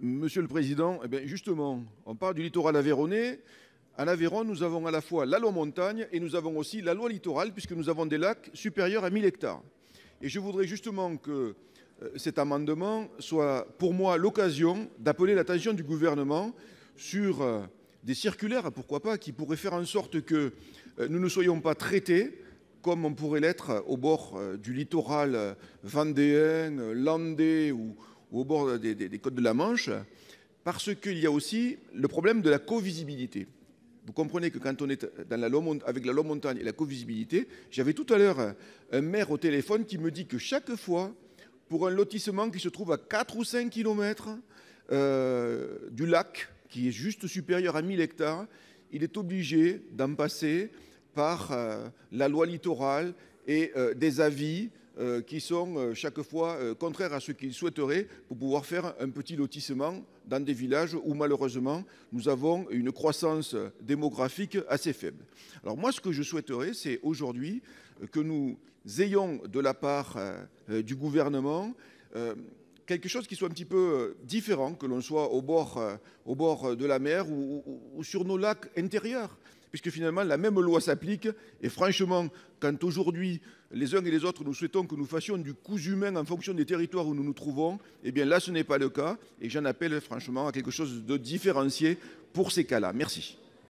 Monsieur le Président, eh justement, on parle du littoral avéronnais. À l'Aveyron, nous avons à la fois la loi montagne et nous avons aussi la loi littorale, puisque nous avons des lacs supérieurs à 1000 hectares. Et je voudrais justement que euh, cet amendement soit pour moi l'occasion d'appeler l'attention du gouvernement sur euh, des circulaires, pourquoi pas, qui pourraient faire en sorte que euh, nous ne soyons pas traités comme on pourrait l'être au bord euh, du littoral euh, vendéen, euh, landais ou, au bord des, côtes de la Manche, parce qu'il y a aussi le problème de la covisibilité. Vous comprenez que quand on est dans la avec la loi montagne et la covisibilité, j'avais tout à l'heure un maire au téléphone qui me dit que chaque fois, pour un lotissement qui se trouve à 4 ou 5 km du lac, qui est juste supérieur à 1000 hectares, il est obligé d'en passer par euh, la loi littorale et euh, des avis euh, qui sont chaque fois contraires à ce qu'ils souhaiteraient pour pouvoir faire un petit lotissement dans des villages où malheureusement nous avons une croissance démographique assez faible. Alors moi ce que je souhaiterais c'est aujourd'hui que nous ayons de la part du gouvernement quelque chose qui soit un petit peu différent, que l'on soit au bord, au bord de la mer ou sur nos lacs intérieurs puisque finalement la même loi s'applique. Et franchement, quand aujourd'hui les uns et les autres nous souhaitons que nous fassions du coût humain en fonction des territoires où nous nous trouvons, eh bien là ce n'est pas le cas. Et j'en appelle franchement à quelque chose de différencié pour ces cas-là. Merci.